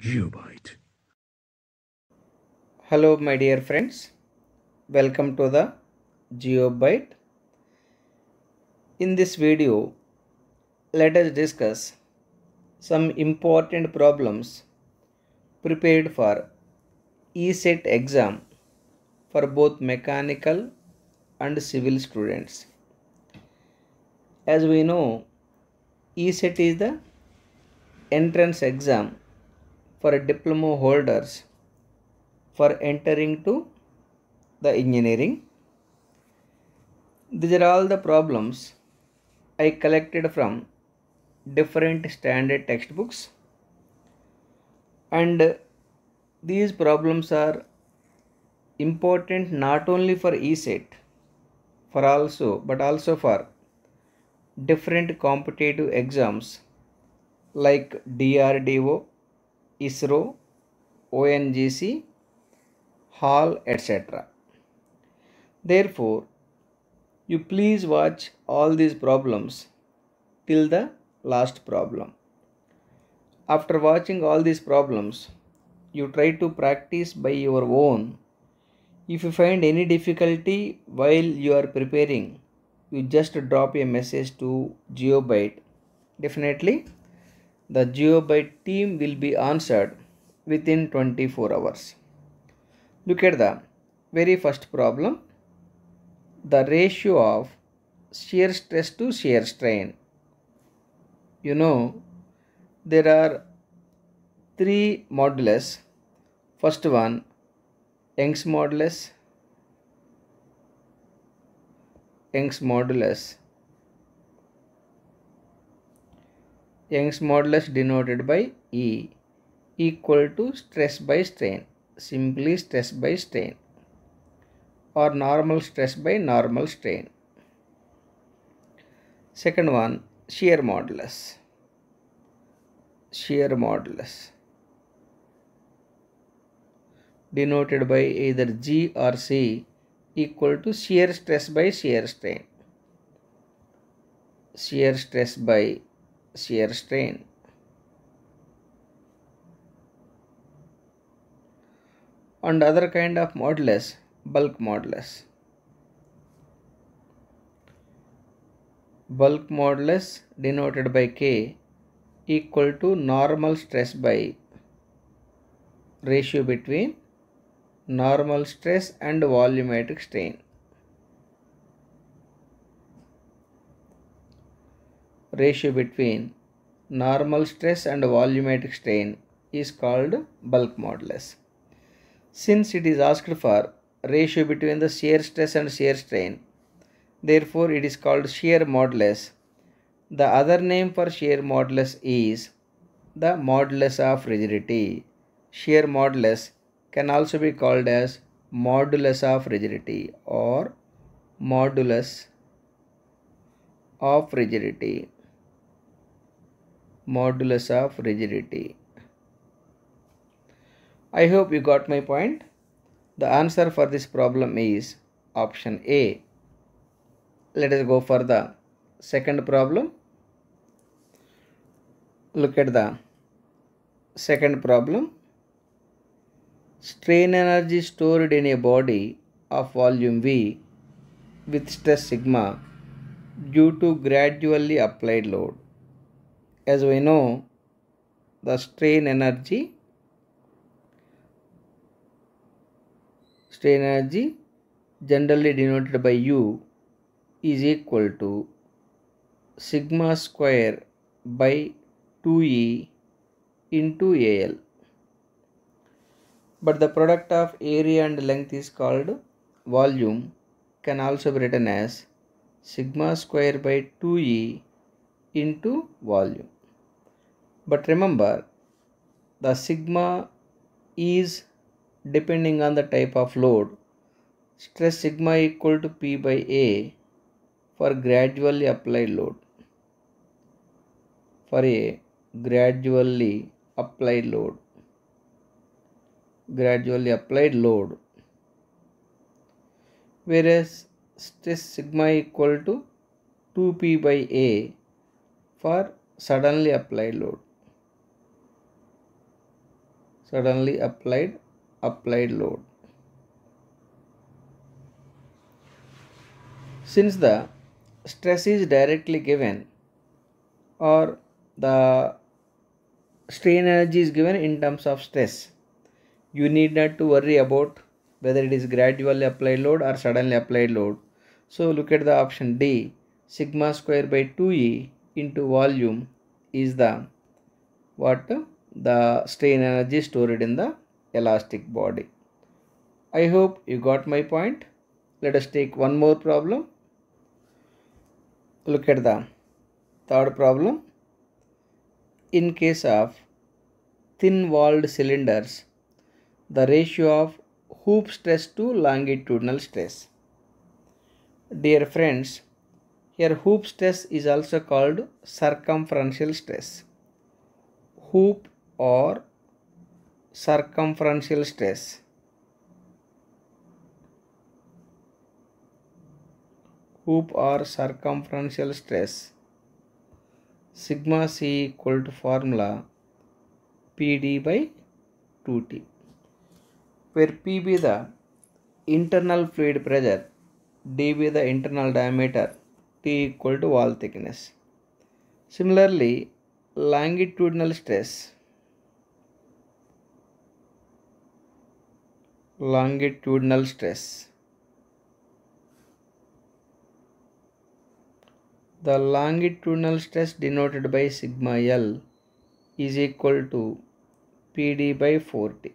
Geobyte. Hello my dear friends, welcome to the Geobyte. In this video, let us discuss some important problems prepared for ESET exam for both mechanical and civil students. As we know, ESET is the entrance exam for diploma holders for entering to the engineering. These are all the problems I collected from different standard textbooks and these problems are important not only for ESET for also but also for different competitive exams like DRDO ISRO, ONGC, Hall, etc. Therefore, you please watch all these problems till the last problem. After watching all these problems, you try to practice by your own. If you find any difficulty while you are preparing, you just drop a message to GeoByte. Definitely the GeoByte team will be answered within 24 hours. Look at the very first problem. The ratio of shear stress to shear strain. You know, there are three modulus. First one, Young's modulus, Young's modulus, Young's modulus denoted by E equal to stress by strain, simply stress by strain or normal stress by normal strain. Second one, shear modulus. Shear modulus denoted by either G or C equal to shear stress by shear strain. Shear stress by shear strain. And other kind of modulus, bulk modulus. Bulk modulus denoted by K equal to normal stress by ratio between normal stress and volumetric strain. ratio between normal stress and volumetric strain is called bulk modulus. Since it is asked for ratio between the shear stress and shear strain, therefore it is called shear modulus. The other name for shear modulus is the modulus of rigidity. Shear modulus can also be called as modulus of rigidity or modulus of rigidity modulus of rigidity. I hope you got my point. The answer for this problem is option A. Let us go for the second problem. Look at the second problem. Strain energy stored in a body of volume V with stress sigma due to gradually applied load as we know the strain energy strain energy generally denoted by u is equal to sigma square by 2e into al but the product of area and length is called volume can also be written as sigma square by 2e into volume but remember the sigma is depending on the type of load stress sigma equal to p by a for gradually applied load for a gradually applied load gradually applied load whereas stress sigma equal to 2p by a for suddenly applied load suddenly applied applied load. Since the stress is directly given or the strain energy is given in terms of stress, you need not to worry about whether it is gradually applied load or suddenly applied load. So look at the option D, sigma square by 2E into volume is the what the strain energy stored in the elastic body. I hope you got my point. Let us take one more problem. Look at the third problem. In case of thin-walled cylinders, the ratio of hoop stress to longitudinal stress. Dear friends, here hoop stress is also called circumferential stress. Hoop or circumferential stress. Hoop or circumferential stress. Sigma C equal to formula PD by 2T. Where P be the internal fluid pressure, D be the internal diameter, T equal to wall thickness. Similarly, longitudinal stress longitudinal stress. The longitudinal stress denoted by sigma L is equal to PD by 4T.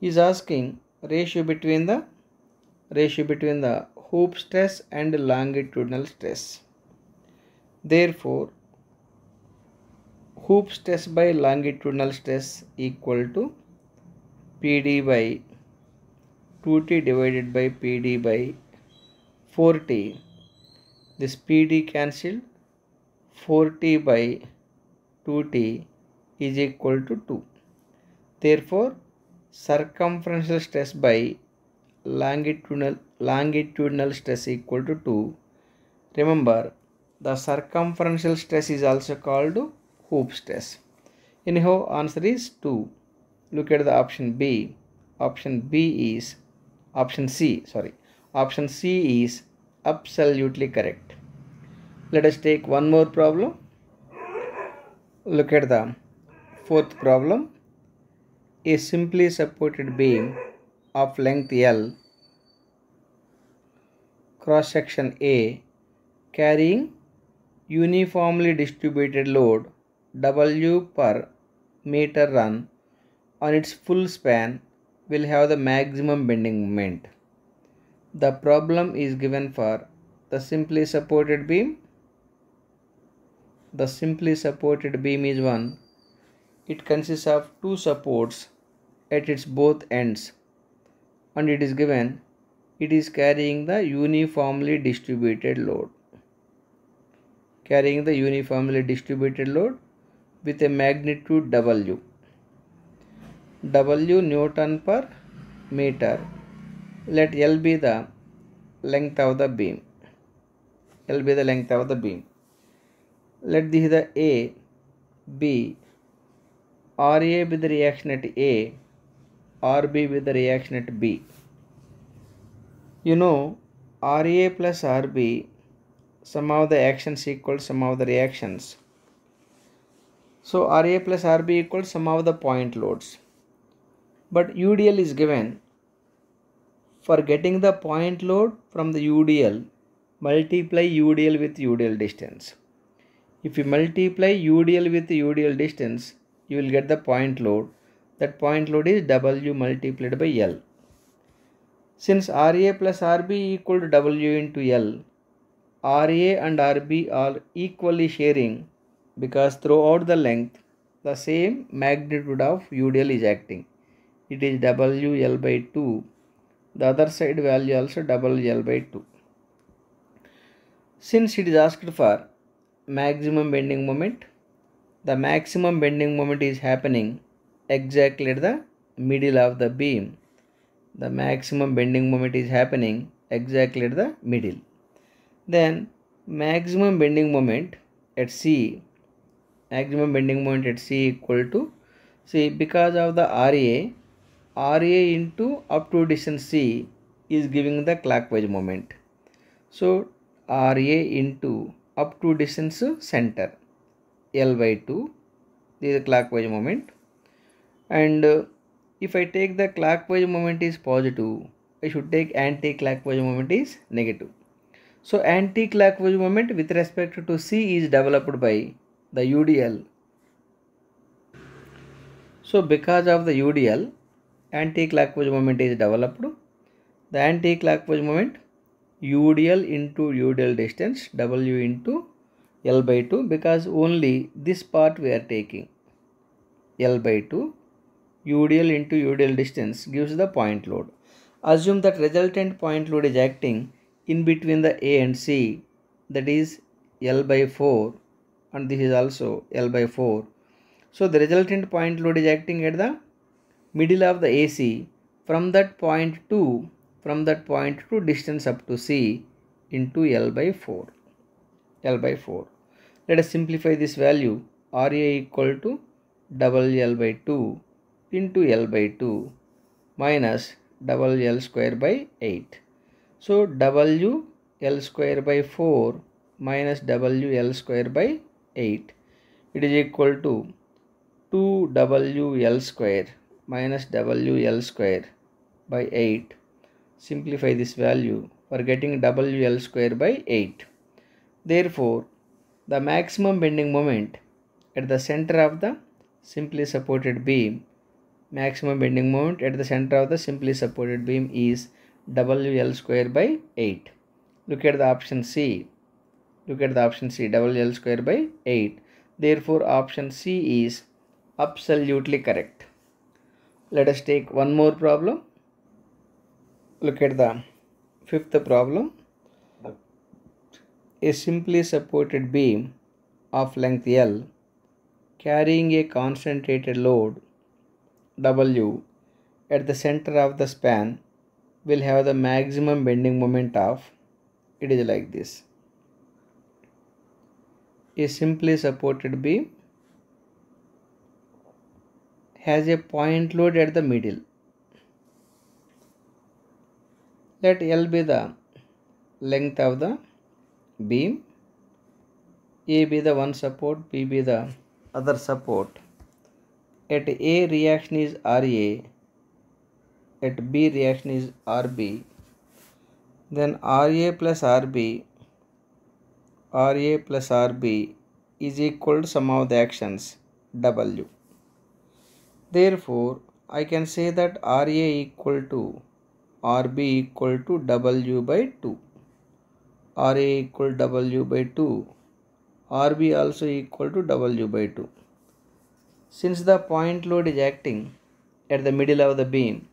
He is asking ratio between the ratio between the hoop stress and longitudinal stress. Therefore, hoop stress by longitudinal stress equal to PD by 2t divided by PD by 4t. This PD cancelled 4t by 2t is equal to 2. Therefore, circumferential stress by longitudinal, longitudinal stress equal to 2. Remember, the circumferential stress is also called hoop stress. Anyhow, answer is 2 look at the option B. Option B is, option C, sorry. Option C is absolutely correct. Let us take one more problem. Look at the fourth problem. A simply supported beam of length L cross section A carrying uniformly distributed load W per meter run on its full span will have the maximum bending moment. The problem is given for the simply supported beam. The simply supported beam is one. It consists of two supports at its both ends and it is given it is carrying the uniformly distributed load carrying the uniformly distributed load with a magnitude W W Newton per meter. Let L be the length of the beam. L be the length of the beam. Let this the A be RA be the reaction at A. R B be the reaction at B. You know RA plus RB sum of the actions equals sum of the reactions. So RA plus RB equals sum of the point loads but UDL is given for getting the point load from the UDL multiply UDL with UDL distance if you multiply UDL with UDL distance you will get the point load that point load is W multiplied by L since RA plus RB equal to W into L RA and RB are equally sharing because throughout the length the same magnitude of UDL is acting it is WL by 2 the other side value also WL by 2 since it is asked for maximum bending moment the maximum bending moment is happening exactly at the middle of the beam the maximum bending moment is happening exactly at the middle then maximum bending moment at C maximum bending moment at C equal to C because of the RA RA into up-to distance C is giving the clockwise moment. So RA into up-to distance center L by 2 this is clockwise moment and uh, if I take the clockwise moment is positive I should take anti-clockwise moment is negative. So anti-clockwise moment with respect to C is developed by the UDL. So because of the UDL anti-clockwise moment is developed the anti-clockwise moment udl into udl distance w into l by 2 because only this part we are taking l by 2 udl into udl distance gives the point load assume that resultant point load is acting in between the a and c that is l by 4 and this is also l by 4 so the resultant point load is acting at the middle of the AC from that point to from that point to distance up to C into L by 4 L by 4 let us simplify this value RA equal to double L by 2 into L by 2 minus double L square by 8 so W L square by 4 minus W L square by 8 it is equal to 2 W L square minus WL square by 8. Simplify this value for getting WL square by 8. Therefore, the maximum bending moment at the center of the simply supported beam maximum bending moment at the center of the simply supported beam is WL square by 8. Look at the option C. Look at the option C, WL square by 8. Therefore, option C is absolutely correct. Let us take one more problem. Look at the fifth problem. A simply supported beam of length L carrying a concentrated load W at the center of the span will have the maximum bending moment of it is like this. A simply supported beam has a point load at the middle. Let L be the length of the beam, A be the one support, B be the other support. At A reaction is RA, at B reaction is RB, then RA plus RB, RA plus RB is equal to sum of the actions W. Therefore, I can say that RA equal to RB equal to W by 2. RA equal W by 2. RB also equal to W by 2. Since the point load is acting at the middle of the beam,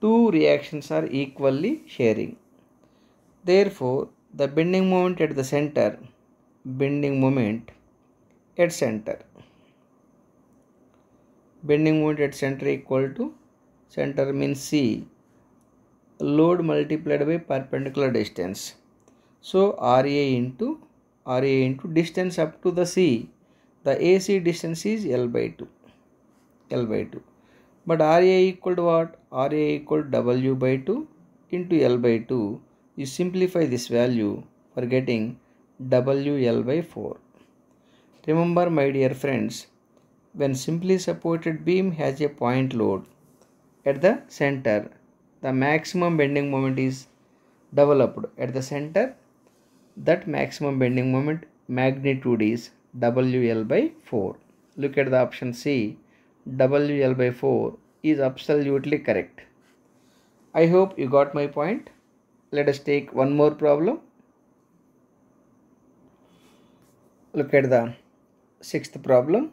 two reactions are equally sharing. Therefore, the bending moment at the center, bending moment at center bending moment at center equal to center means c load multiplied by perpendicular distance so ra into ra into distance up to the c the ac distance is l by 2 l by 2 but ra equal to what ra equal to w by 2 into l by 2 you simplify this value for getting wl by 4 remember my dear friends when simply supported beam has a point load at the center the maximum bending moment is developed at the center that maximum bending moment magnitude is WL by 4 look at the option C WL by 4 is absolutely correct I hope you got my point let us take one more problem look at the sixth problem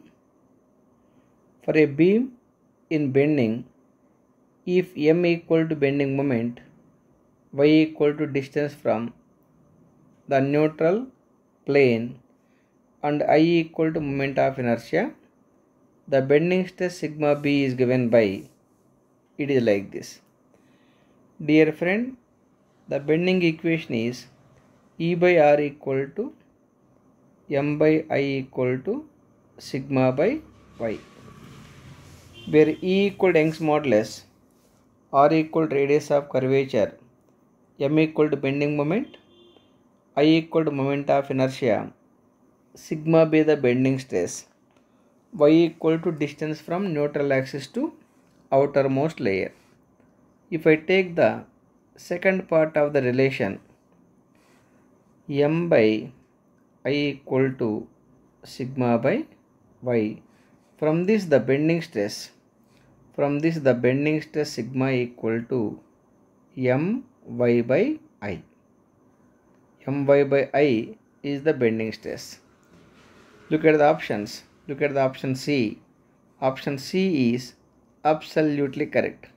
for a beam in bending, if m equal to bending moment, y equal to distance from the neutral plane and i equal to moment of inertia, the bending stress sigma b is given by, it is like this. Dear friend, the bending equation is E by r equal to m by i equal to sigma by y. where E equal to Young's modulus, R equal to radius of curvature, M equal to bending moment, I equal to moment of inertia, sigma be the bending stress, Y equal to distance from neutral axis to outermost layer. If I take the second part of the relation, M by I equal to sigma by Y From this the bending stress, from this the bending stress sigma equal to my by i. by i is the bending stress. Look at the options. Look at the option C. Option C is absolutely correct.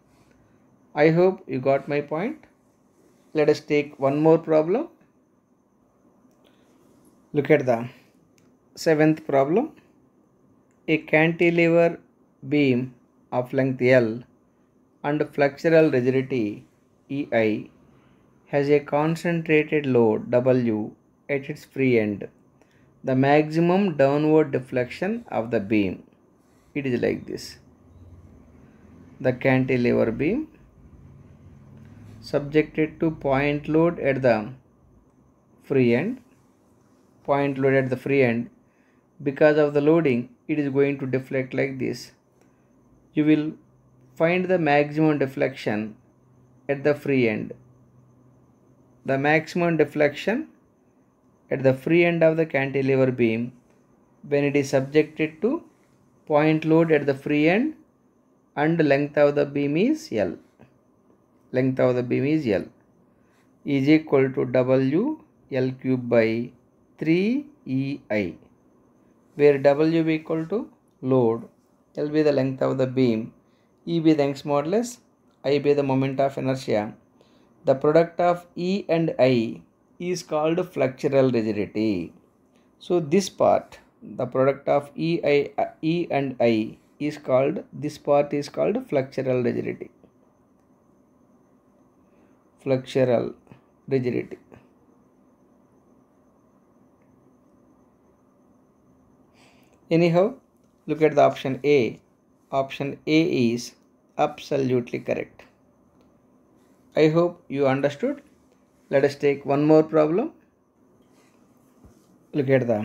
I hope you got my point. Let us take one more problem. Look at the seventh problem. A cantilever beam of length L and flexural rigidity EI has a concentrated load W at its free end. The maximum downward deflection of the beam. It is like this. The cantilever beam subjected to point load at the free end. Point load at the free end because of the loading it is going to deflect like this you will find the maximum deflection at the free end the maximum deflection at the free end of the cantilever beam when it is subjected to point load at the free end and length of the beam is L. Length of the beam is L is equal to W L cube by 3 EI where W be equal to load, L be the length of the beam, E be the Young's modulus, I be the moment of inertia. The product of E and I is called flexural rigidity. So this part, the product of E, I, e and I is called, this part is called flexural rigidity. Flexural rigidity. anyhow look at the option a option a is absolutely correct i hope you understood let us take one more problem look at the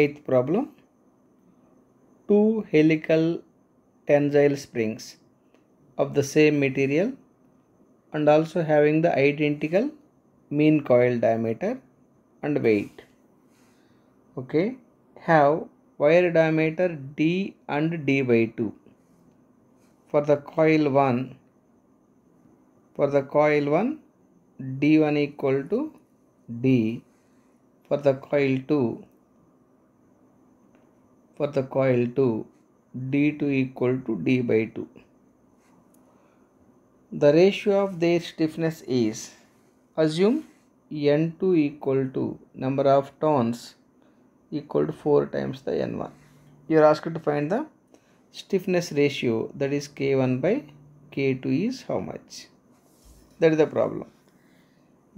eighth problem two helical tensile springs of the same material and also having the identical mean coil diameter and weight okay have wire diameter d and d by 2 for the coil 1 for the coil 1 d1 equal to d for the coil 2 for the coil 2 d2 equal to d by 2 the ratio of their stiffness is assume n2 equal to number of turns equal to 4 times the n1 you are asked to find the stiffness ratio that is k1 by k2 is how much that is the problem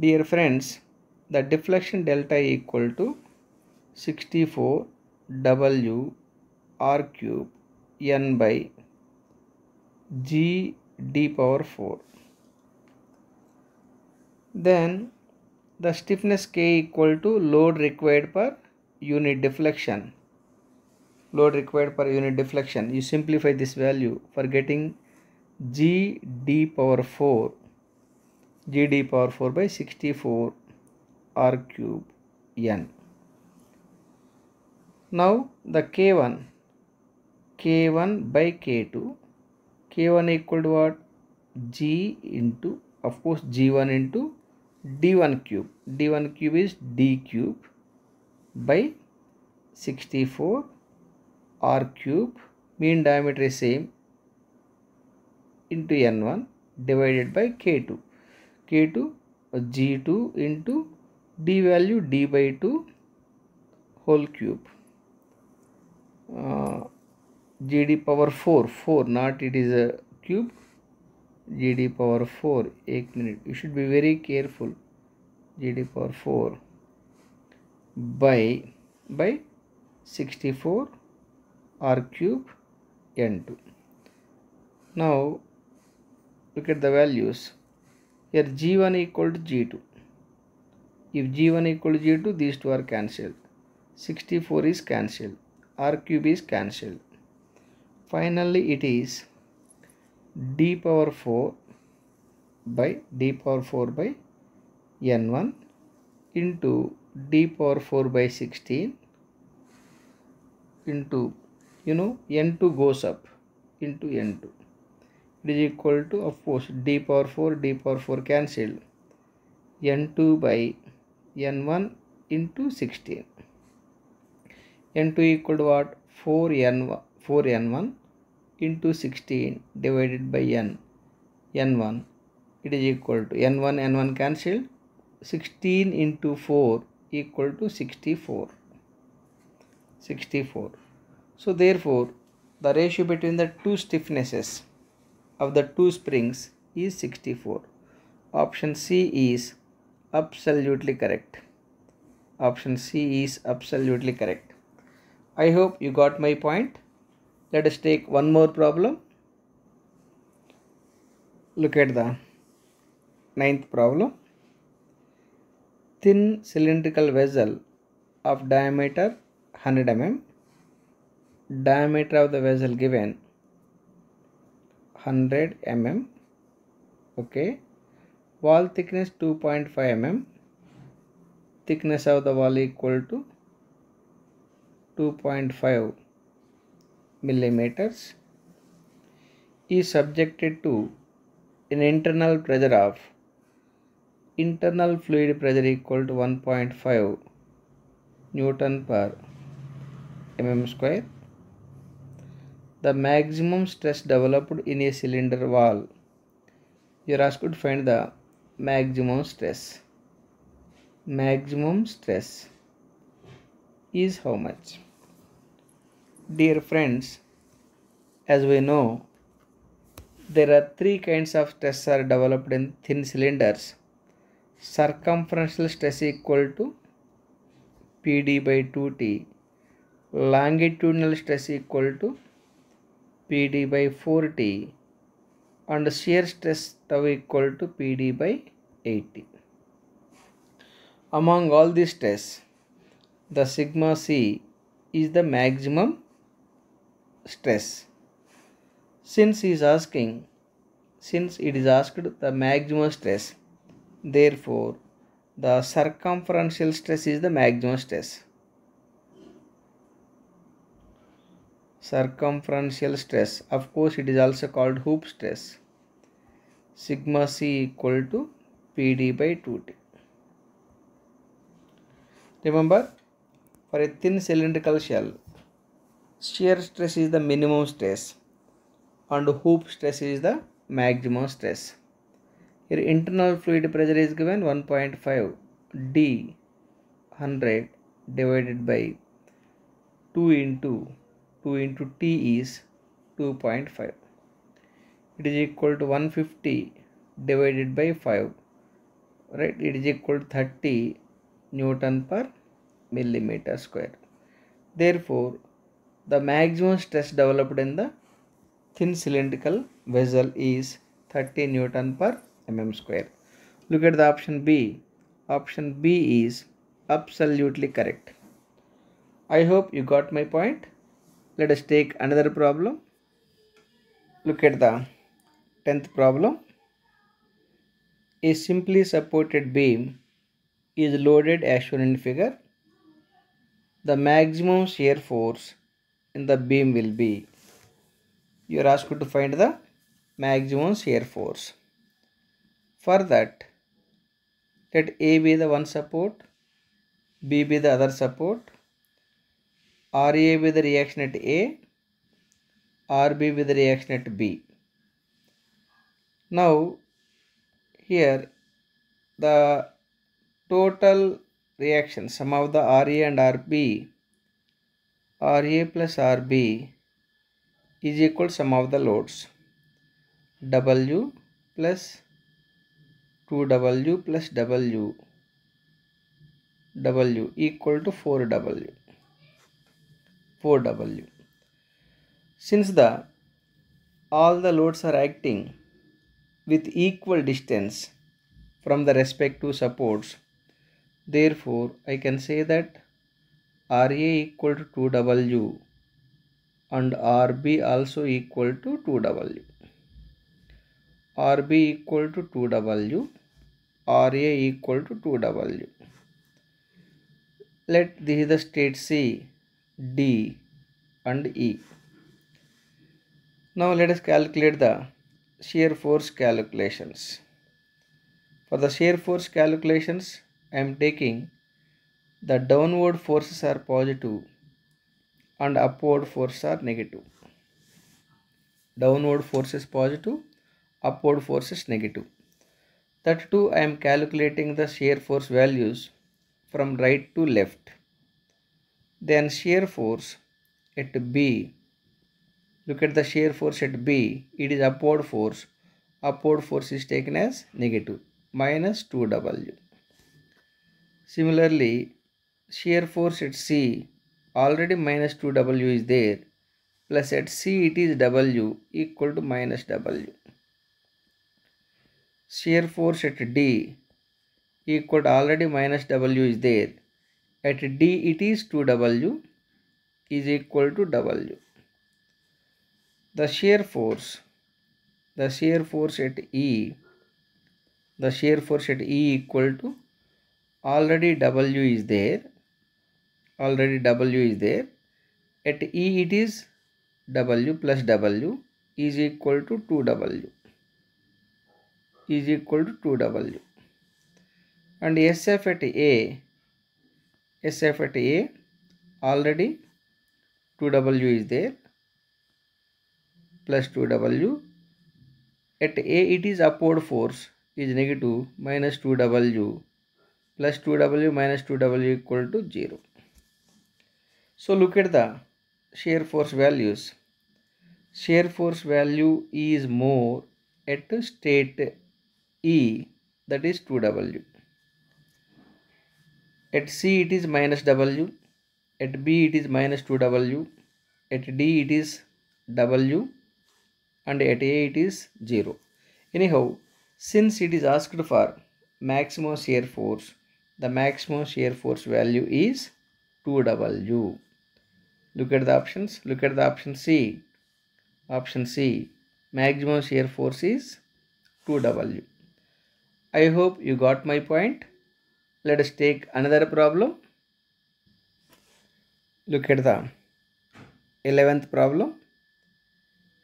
dear friends the deflection delta equal to 64 w r cube n by g d power 4 then the stiffness k equal to load required per unit deflection load required per unit deflection you simplify this value for getting g d power 4 g d power 4 by 64 r cube n now the k1 k1 by k2 k1 equal to what g into of course g1 into d1 cube d1 cube is d cube by 64 r cube mean diameter is same into n1 divided by k2 k2 g2 into d value d by 2 whole cube uh, gd power 4 4 not it is a cube gd power 4 1 minute you should be very careful gd power 4 by by 64 r cube n2 now look at the values here g1 equal to g2 if g1 equal to g2 these two are cancelled 64 is cancelled r cube is cancelled finally it is d power 4 by d power 4 by n1 into d power 4 by 16 into you know n2 goes up into n2 it is equal to of course d power 4 d power 4 cancelled n2 by n1 into 16 n2 equal to what 4n1 4n1 into 16 divided by n n1 it is equal to n1 n1 cancelled 16 into 4 equal to 64 64 so therefore the ratio between the two stiffnesses of the two springs is 64 option C is absolutely correct option C is absolutely correct I hope you got my point let us take one more problem look at the ninth problem thin cylindrical vessel of diameter 100 mm. Diameter of the vessel given 100 mm. Okay. Wall thickness 2.5 mm. Thickness of the wall equal to 2.5 millimeters is subjected to an internal pressure of internal fluid pressure equal to 1.5 Newton per mm square. The maximum stress developed in a cylinder wall. You are asked to find the maximum stress. Maximum stress is how much? Dear friends, as we know, there are three kinds of stress are developed in thin cylinders circumferential stress equal to PD by 2T, longitudinal stress equal to PD by 4T and shear stress tau equal to PD by 80. Among all these stress, the sigma C is the maximum stress. Since he is asking, since it is asked the maximum stress, Therefore, the circumferential stress is the maximum stress. Circumferential stress. Of course, it is also called hoop stress. Sigma C equal to PD by 2T. Remember, for a thin cylindrical shell, shear stress is the minimum stress and hoop stress is the maximum stress. Here internal fluid pressure is given 1.5 D 100 divided by 2 into 2 into T is 2.5. It is equal to 150 divided by 5 right it is equal to 30 newton per millimeter square therefore the maximum stress developed in the thin cylindrical vessel is 30 newton per mm square. Look at the option B. Option B is absolutely correct. I hope you got my point. Let us take another problem. Look at the 10th problem. A simply supported beam is loaded as shown in figure. The maximum shear force in the beam will be. You are asked to find the maximum shear force. For that, let A be the one support, B be the other support, RA be the reaction at A, R B be the reaction at B. Now, here the total reaction sum of the RA and R B, R A plus RB is equal to sum of the loads, W plus 2w plus w w equal to 4w 4w since the all the loads are acting with equal distance from the respective supports therefore i can say that ra equal to 2w and rb also equal to 2w rb equal to 2w ra equal to 2w let this is the state c d and e now let us calculate the shear force calculations for the shear force calculations i am taking the downward forces are positive and upward forces are negative. Downward force is positive, upward force is negative. 32 I am calculating the shear force values from right to left. Then shear force at B. Look at the shear force at B. It is upward force. Upward force is taken as negative minus 2W. Similarly, shear force at C already minus 2W is there plus at C it is W equal to minus W shear force at D equal to already minus W is there. At D it is 2W is equal to W. The shear force, the shear force at E, the shear force at E equal to already W is there, already W is there. At E it is W plus W is equal to 2W is equal to 2w and sf at a sf at a already 2w is there plus 2w at a it is upward force is negative minus 2w plus 2w minus 2w equal to 0 so look at the shear force values shear force value is more at state E that is 2W. At C it is minus W. At B it is minus 2W. At D it is W and at A it is 0. Anyhow, since it is asked for maximum shear force, the maximum shear force value is 2W. Look at the options. Look at the option C. Option C. Maximum shear force is 2W. I hope you got my point. Let us take another problem. Look at the 11th problem.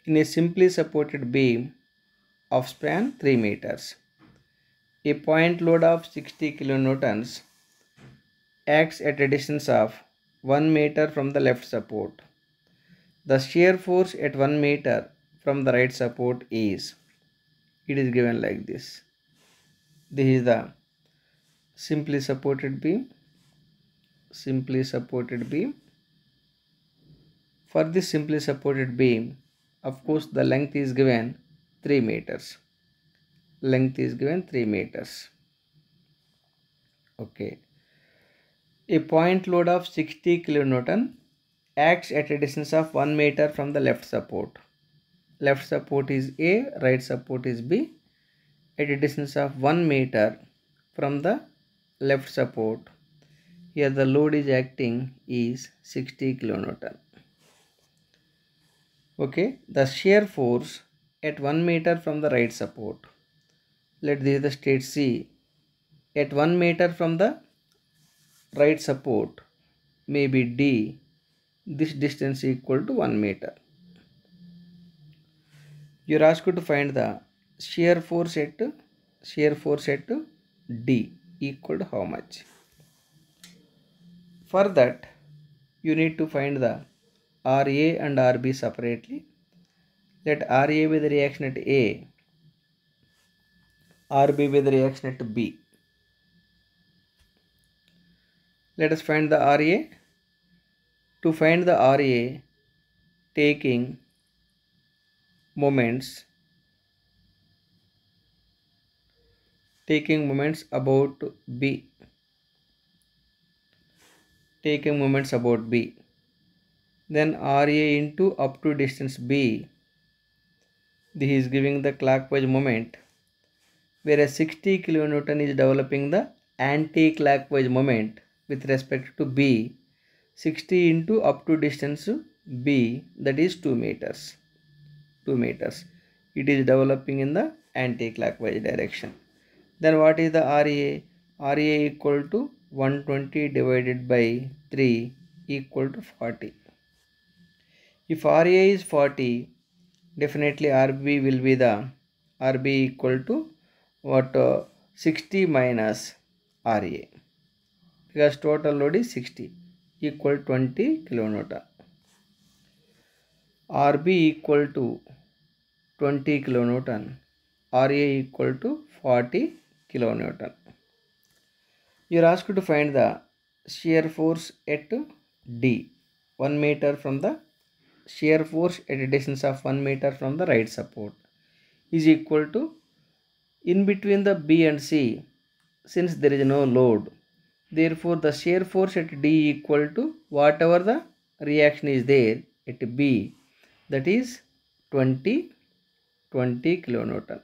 In a simply supported beam of span 3 meters, a point load of 60 kilonewtons acts at a distance of 1 meter from the left support. The shear force at 1 meter from the right support is. It is given like this this is the simply supported beam simply supported beam for this simply supported beam of course the length is given 3 meters length is given 3 meters okay a point load of 60 kilonewton acts at a distance of 1 meter from the left support left support is a right support is b at a distance of 1 meter from the left support. Here the load is acting is 60 kilonewton. Okay, the shear force at 1 meter from the right support. Let this the state C. At 1 meter from the right support may be D. This distance equal to 1 meter. You are asked to find the shear force at shear force at D equal to how much? For that you need to find the RA and RB separately. Let RA be the reaction at A, RB be the reaction at B. Let us find the RA. To find the RA taking moments taking moments about B taking moments about B then RA into up to distance B this is giving the clockwise moment whereas 60 kilonewton is developing the anti-clockwise moment with respect to B 60 into up to distance B that is 2 meters 2 meters it is developing in the anti-clockwise direction then what is the REA? REA equal to 120 divided by 3 equal to 40. If REA is 40, definitely RB will be the RB equal to what uh, 60 minus RA because total load is 60 equal 20 kilonewton. RB equal to 20 kilonewton, RA equal to 40 kilonewton. You are asked to find the shear force at D, 1 meter from the shear force at a distance of 1 meter from the right support is equal to in between the B and C since there is no load therefore the shear force at D equal to whatever the reaction is there at B that is 20 20 kilonewton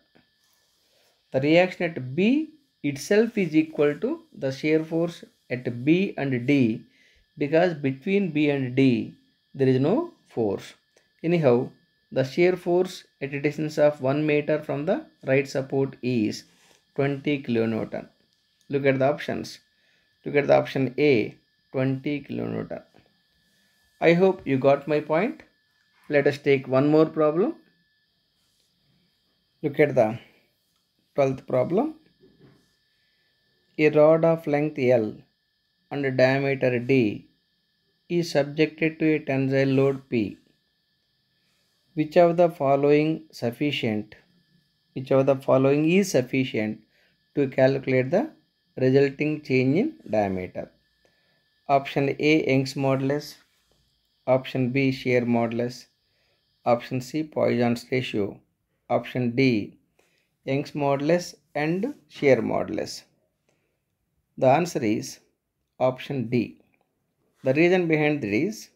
the reaction at B itself is equal to the shear force at B and D because between B and D there is no force. Anyhow, the shear force at a distance of 1 meter from the right support is 20 kilonewton. Look at the options. Look at the option A 20 kilonewton. I hope you got my point. Let us take one more problem. Look at the 12th problem. A rod of length L and diameter D is subjected to a tensile load P. Which of the following sufficient? Which of the following is sufficient to calculate the resulting change in diameter? Option A Young's modulus, option B shear modulus, option C Poisson's ratio, option D Young's modulus and shear modulus? The answer is option D. The reason behind it is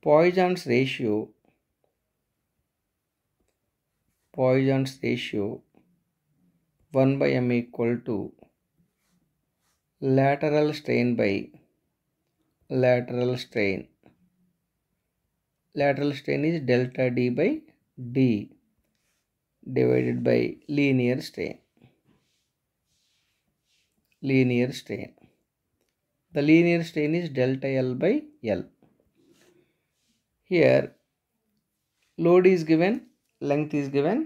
Poisson's ratio Poisson's ratio 1 by m equal to lateral strain by lateral strain lateral strain is delta d by d divided by linear strain. Linear strain. The linear strain is delta L by L. Here load is given, length is given,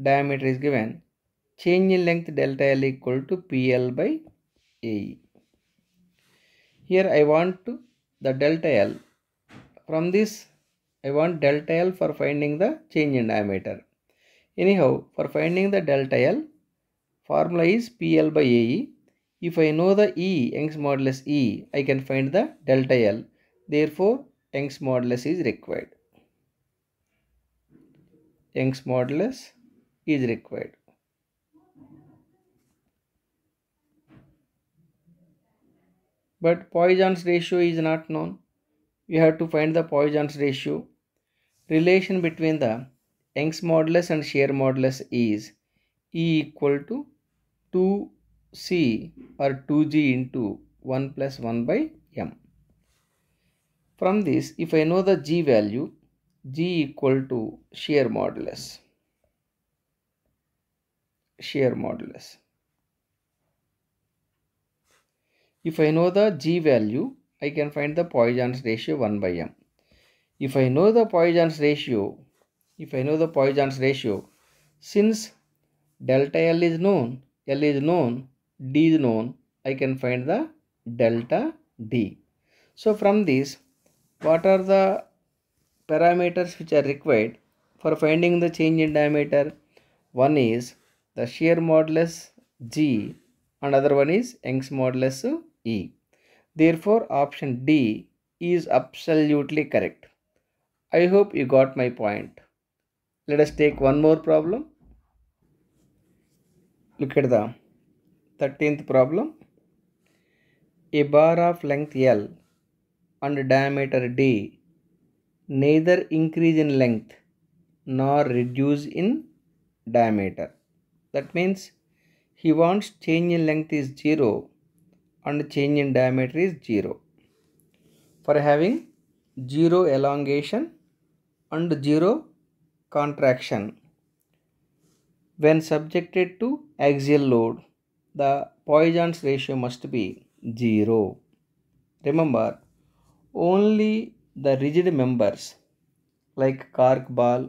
diameter is given. Change in length delta L equal to PL by AE. Here I want to the delta L. From this I want delta L for finding the change in diameter. Anyhow, for finding the delta L, formula is PL by AE. If I know the E, Young's modulus E, I can find the delta L. Therefore, Young's modulus is required. Young's modulus is required. But Poisson's ratio is not known. We have to find the Poisson's ratio. Relation between the Young's modulus and shear modulus is E equal to 2C or 2G into 1 plus 1 by M. From this, if I know the G value, G equal to shear modulus. Shear modulus. If I know the G value, I can find the Poisson's ratio 1 by M. If I know the Poisson's ratio if I know the Poisson's ratio, since delta L is known, L is known, D is known, I can find the delta D. So from this, what are the parameters which are required for finding the change in diameter? One is the shear modulus G, another one is Young's modulus E. Therefore, option D is absolutely correct. I hope you got my point let us take one more problem look at the 13th problem a bar of length L and diameter D neither increase in length nor reduce in diameter. That means he wants change in length is 0 and change in diameter is 0. For having 0 elongation and 0 contraction when subjected to axial load the Poisson's ratio must be 0. Remember only the rigid members like cork ball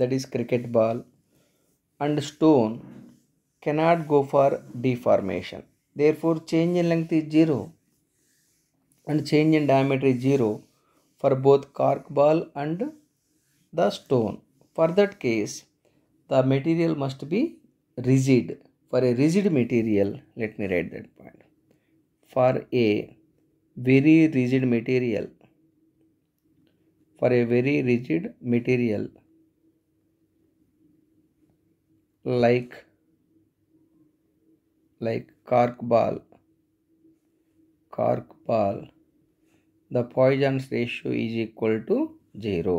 that is cricket ball and stone cannot go for deformation. Therefore change in length is 0 and change in diameter is 0 for both cork ball and the stone. For that case, the material must be rigid. For a rigid material, let me write that point. For a very rigid material, for a very rigid material like like cork ball cork ball the Poisson's ratio is equal to 0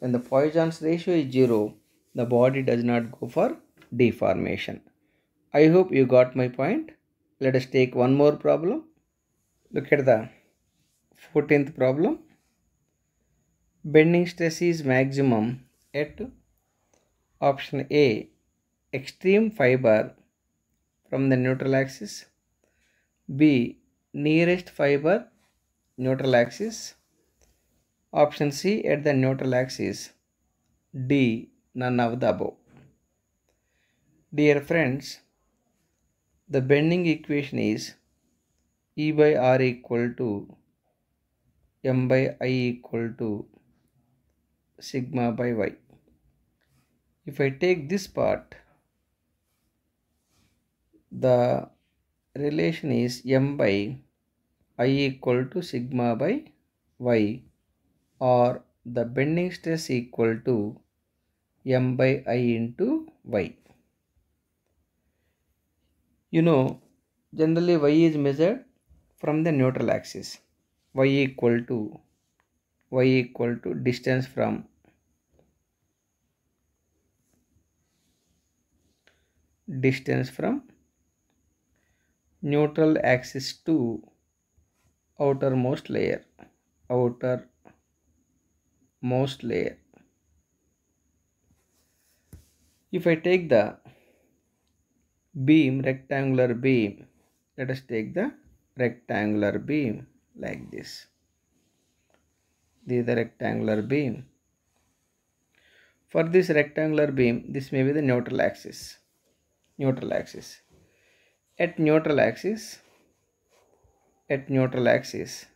when the Poisson's ratio is 0, the body does not go for deformation. I hope you got my point. Let us take one more problem. Look at the 14th problem. Bending stress is maximum at option A. Extreme fiber from the neutral axis. B. Nearest fiber neutral axis. Option C at the neutral axis. D none of the above. Dear friends, the bending equation is E by R equal to M by I equal to sigma by Y. If I take this part, the relation is M by I equal to sigma by Y or the bending stress equal to m by i into y. You know generally y is measured from the neutral axis y equal to y equal to distance from distance from neutral axis to outermost layer outer most layer if I take the beam rectangular beam let us take the rectangular beam like this this is the rectangular beam for this rectangular beam this may be the neutral axis neutral axis at neutral axis at neutral axis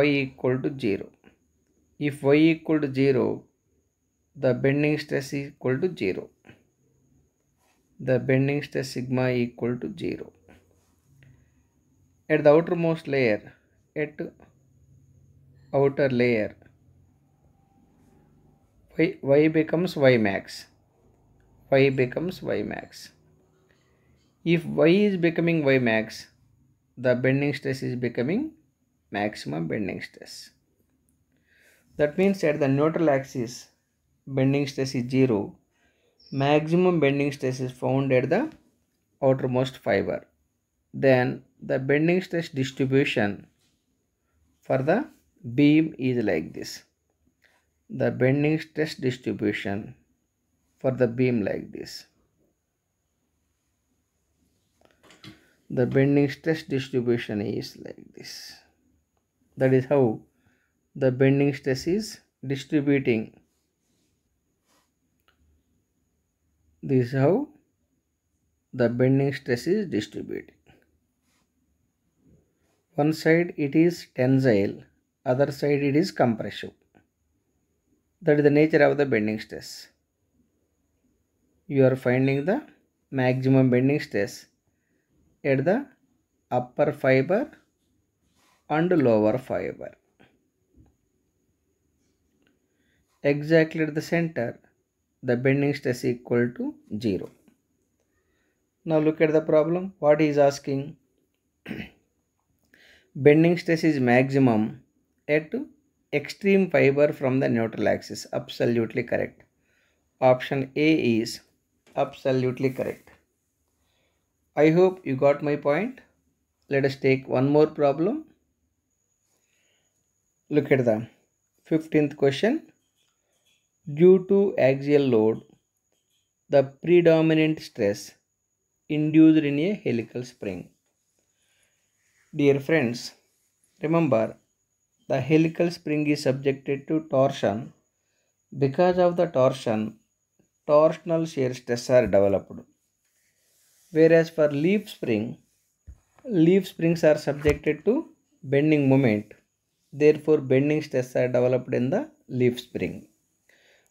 y equal to 0. If y equal to 0, the bending stress is equal to 0. The bending stress sigma equal to 0. At the outermost layer, at outer layer, y, y becomes y max. y becomes y max. If y is becoming y max, the bending stress is becoming maximum bending stress. That means at the neutral axis bending stress is 0. Maximum bending stress is found at the outermost fiber. Then the bending stress distribution for the beam is like this. The bending stress distribution for the beam like this. The bending stress distribution is like this that is how the bending stress is distributing this is how the bending stress is distributing one side it is tensile other side it is compressive that is the nature of the bending stress you are finding the maximum bending stress at the upper fiber and lower fiber. Exactly at the center, the bending stress is equal to 0. Now look at the problem. What he is asking? bending stress is maximum at extreme fiber from the neutral axis. Absolutely correct. Option A is absolutely correct. I hope you got my point. Let us take one more problem. Look at the 15th question. Due to axial load, the predominant stress induced in a helical spring. Dear friends, remember the helical spring is subjected to torsion. Because of the torsion, torsional shear stress are developed. Whereas for leaf spring, leaf springs are subjected to bending moment. Therefore, bending stress are developed in the leaf spring.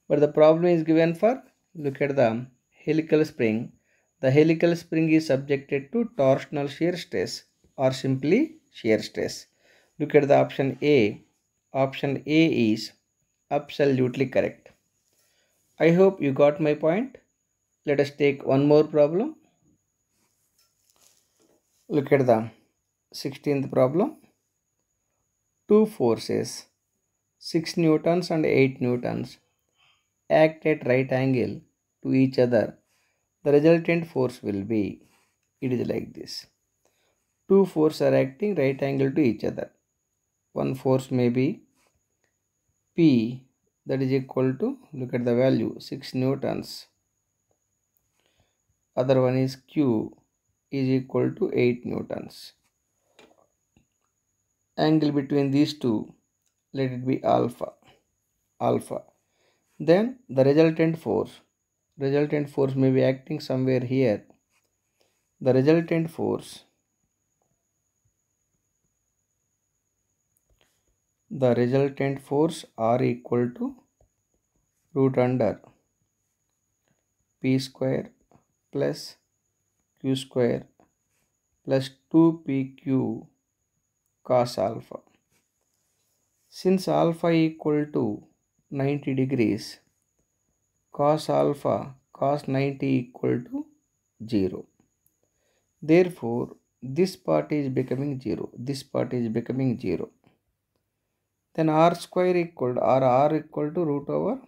But the problem is given for, look at the helical spring. The helical spring is subjected to torsional shear stress or simply shear stress. Look at the option A. Option A is absolutely correct. I hope you got my point. Let us take one more problem. Look at the 16th problem two forces 6 newtons and 8 newtons act at right angle to each other the resultant force will be it is like this two forces are acting right angle to each other one force may be p that is equal to look at the value 6 newtons other one is q is equal to 8 newtons angle between these two let it be alpha alpha then the resultant force resultant force may be acting somewhere here the resultant force the resultant force r equal to root under p square plus q square plus 2pq cos alpha. Since alpha equal to 90 degrees, cos alpha cos 90 equal to 0. Therefore, this part is becoming 0, this part is becoming 0. Then r square equal to r, r equal to root over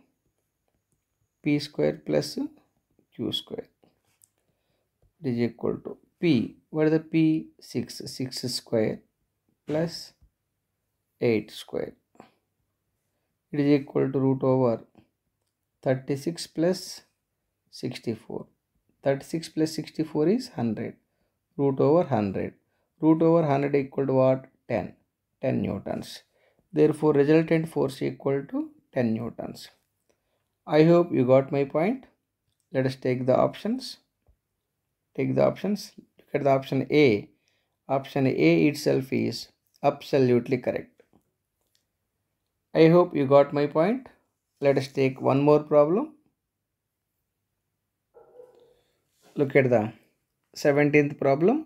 p square plus q square. It is equal to p. What is the p? 6, 6 square plus 8 square. It is equal to root over 36 plus 64. 36 plus 64 is 100. Root over 100. Root over 100 equal to what? 10. 10 newtons. Therefore, resultant force equal to 10 newtons. I hope you got my point. Let us take the options. Take the options. Look at the option A. Option A itself is absolutely correct. I hope you got my point. Let us take one more problem. Look at the 17th problem.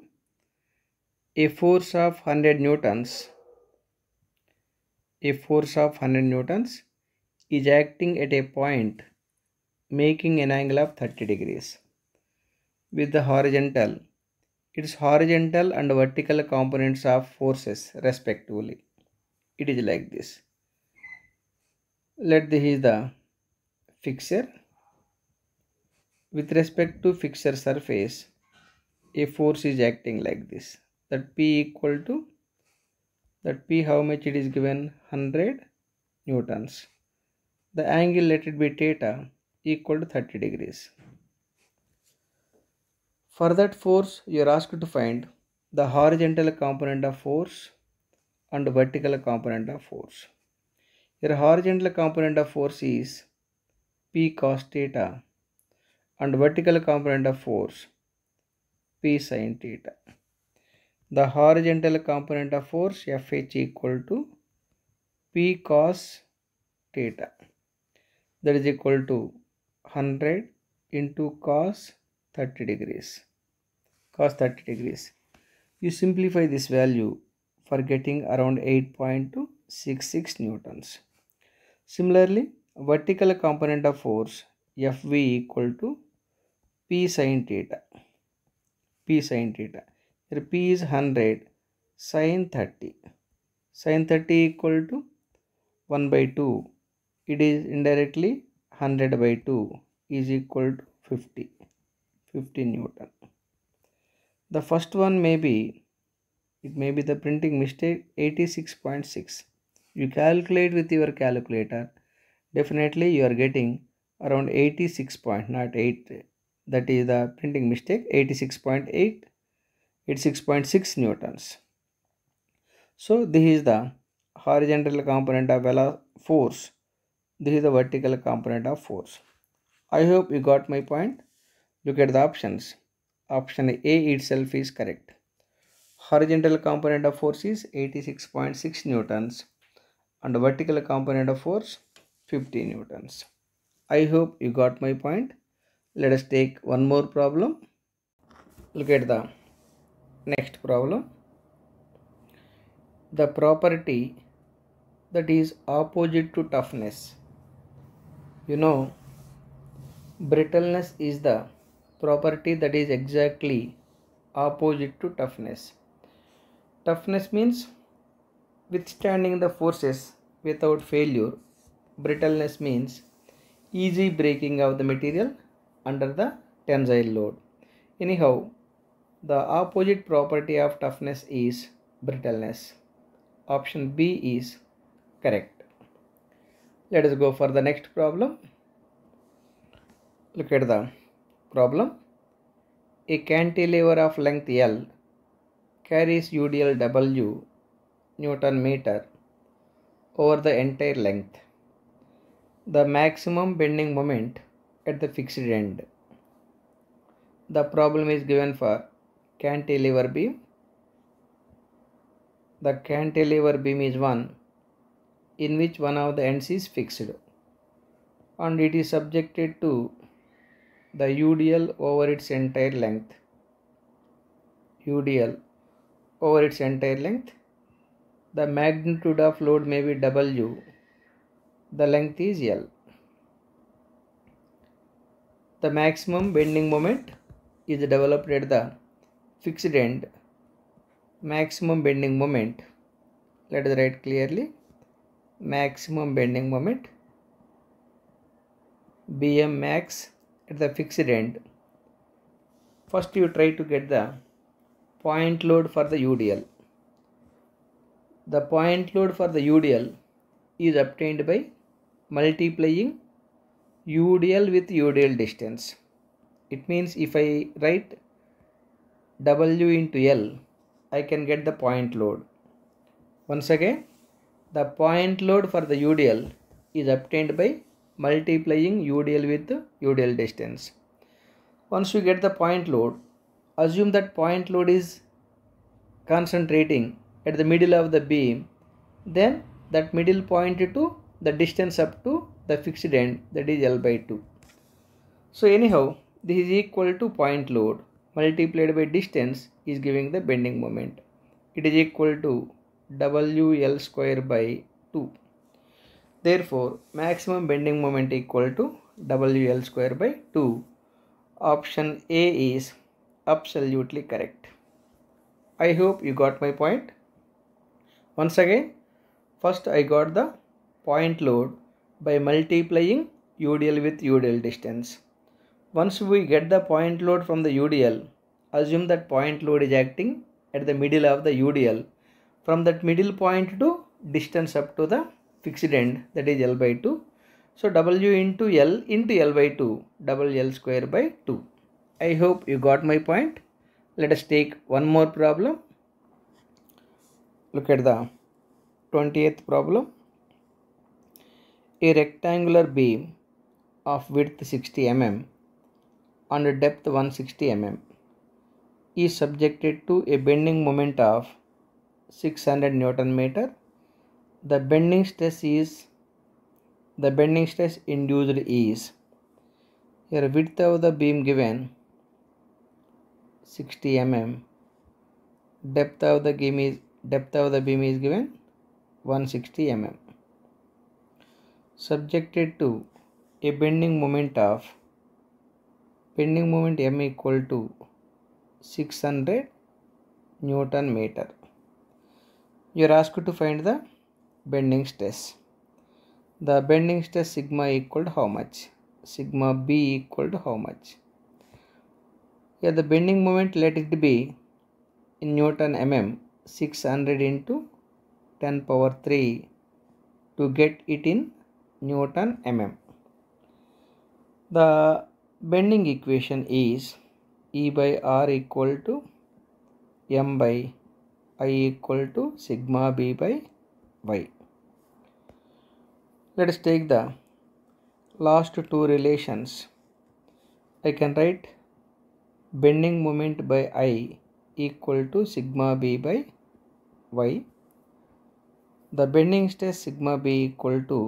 A force of 100 newtons a force of 100 newtons is acting at a point making an angle of 30 degrees with the horizontal its horizontal and vertical components of forces respectively. It is like this. Let this is the fixture. With respect to fixture surface, a force is acting like this. That P equal to that P how much it is given 100 newtons. The angle let it be theta equal to 30 degrees. For that force, you are asked to find the horizontal component of force and vertical component of force. Your horizontal component of force is P cos theta and vertical component of force P sin theta. The horizontal component of force FH equal to P cos theta that is equal to 100 into cos 30 degrees cos 30 degrees. You simplify this value for getting around 8.266 newtons. Similarly, vertical component of force Fv equal to P sine theta. P sine theta. Here P is 100 sine 30. Sine 30 equal to 1 by 2. It is indirectly 100 by 2 is equal to 50. 50 Newton the first one may be it may be the printing mistake 86.6 you calculate with your calculator definitely you are getting around 86 point not 8 that is the printing mistake 86.8 86.6 newtons so this is the horizontal component of velo force this is the vertical component of force i hope you got my point look at the options option A itself is correct. Horizontal component of force is 86.6 newtons and vertical component of force 50 newtons. I hope you got my point. Let us take one more problem. Look at the next problem. The property that is opposite to toughness. You know, brittleness is the property that is exactly opposite to toughness. Toughness means withstanding the forces without failure. Brittleness means easy breaking of the material under the tensile load. Anyhow, the opposite property of toughness is brittleness. Option B is correct. Let us go for the next problem. Look at the Problem A cantilever of length L carries UDL W Newton meter over the entire length. The maximum bending moment at the fixed end. The problem is given for cantilever beam. The cantilever beam is one in which one of the ends is fixed and it is subjected to the UDL over its entire length. UDL over its entire length. The magnitude of load may be W. The length is L. The maximum bending moment is developed at the fixed end. Maximum bending moment. Let us write clearly. Maximum bending moment. BM max at the fixed end first you try to get the point load for the UDL the point load for the UDL is obtained by multiplying UDL with UDL distance it means if I write W into L I can get the point load once again the point load for the UDL is obtained by multiplying UDL with UDL distance. Once we get the point load, assume that point load is concentrating at the middle of the beam, then that middle point to the distance up to the fixed end that is L by 2. So anyhow, this is equal to point load multiplied by distance is giving the bending moment. It is equal to WL square by 2. Therefore, maximum bending moment equal to WL square by 2. Option A is absolutely correct. I hope you got my point. Once again, first I got the point load by multiplying UDL with UDL distance. Once we get the point load from the UDL, assume that point load is acting at the middle of the UDL. From that middle point to distance up to the fixed end that is L by 2. So W into L into L by 2 double L square by 2. I hope you got my point. Let us take one more problem. Look at the 20th problem. A rectangular beam of width 60 mm on a depth 160 mm is subjected to a bending moment of 600 newton meter the bending stress is the bending stress induced is here width of the beam given 60 mm depth of the beam is depth of the beam is given 160 mm subjected to a bending moment of bending moment m equal to 600 newton meter you are asked to find the bending stress. The bending stress sigma equal to how much? Sigma B equal to how much? Here yeah, the bending moment let it be in Newton mm 600 into 10 power 3 to get it in Newton mm. The bending equation is E by R equal to M by I equal to sigma B by Y let us take the last two relations I can write bending moment by I equal to sigma b by y the bending stress sigma b equal to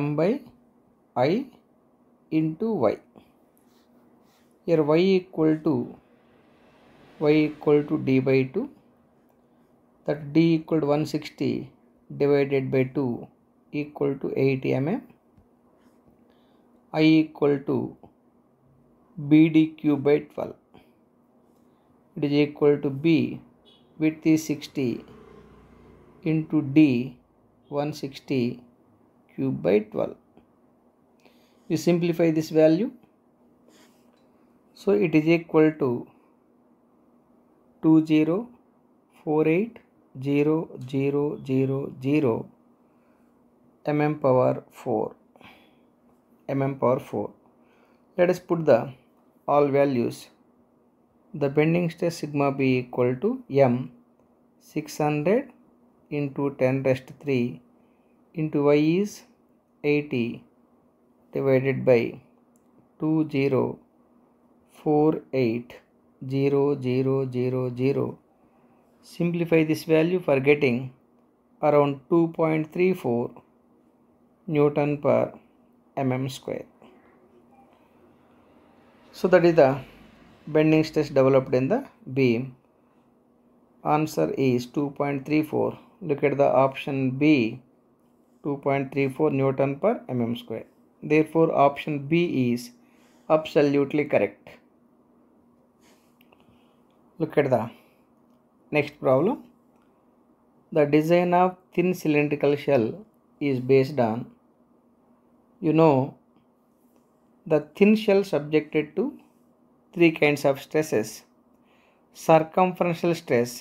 m by i into y here y equal to y equal to d by 2 that d equal to 160 divided by 2 equal to 80 mm i equal to bdq by 12 it is equal to b width is 60 into d 160 cube by 12 we simplify this value so it is equal to 20480000 mm power 4 mm power 4 let us put the all values the bending stress sigma b equal to m 600 into 10 raised 3 into y is 80 divided by 20480000 simplify this value for getting around 2.34 Newton per mm square. So that is the bending stress developed in the beam. Answer is 2.34. Look at the option B 2.34 Newton per mm square. Therefore option B is absolutely correct. Look at the next problem. The design of thin cylindrical shell is based on you know the thin shell subjected to three kinds of stresses circumferential stress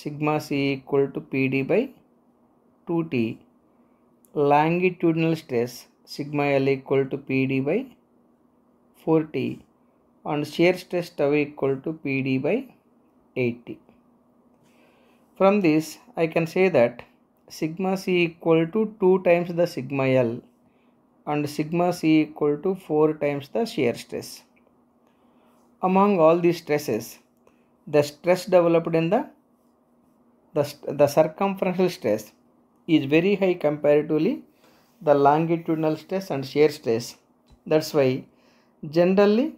sigma c equal to pd by 2t longitudinal stress sigma l equal to pd by 4t and shear stress tau equal to pd by 8t from this i can say that sigma c equal to 2 times the sigma l and sigma c equal to 4 times the shear stress. Among all these stresses, the stress developed in the, the, the circumferential stress is very high comparatively the longitudinal stress and shear stress. That's why generally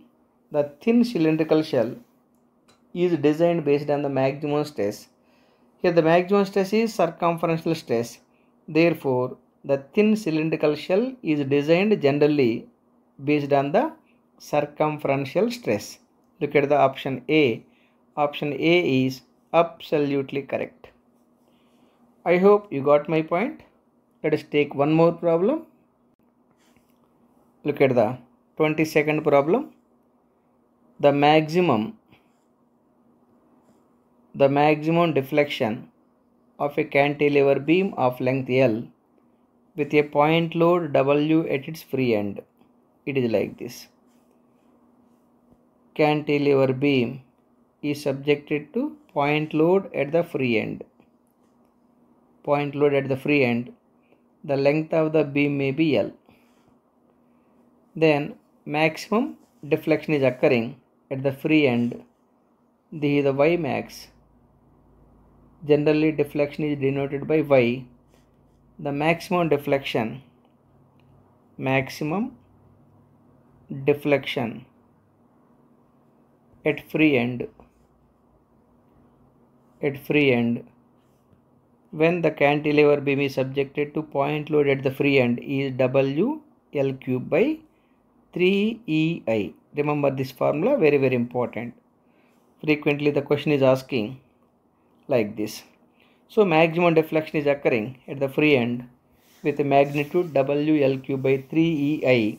the thin cylindrical shell is designed based on the maximum stress. Here the maximum stress is circumferential stress. Therefore, the thin cylindrical shell is designed generally based on the circumferential stress. Look at the option A. Option A is absolutely correct. I hope you got my point. Let us take one more problem. Look at the 22nd problem. The maximum the maximum deflection of a cantilever beam of length L with a point load W at its free end. It is like this. Cantilever beam is subjected to point load at the free end. Point load at the free end. The length of the beam may be L. Then maximum deflection is occurring at the free end. This is the Y max. Generally deflection is denoted by Y the maximum deflection maximum deflection at free end at free end when the cantilever beam is subjected to point load at the free end is W L cube by 3 E I. Remember this formula very very important. Frequently the question is asking like this. So maximum deflection is occurring at the free end with a magnitude WLQ by 3EI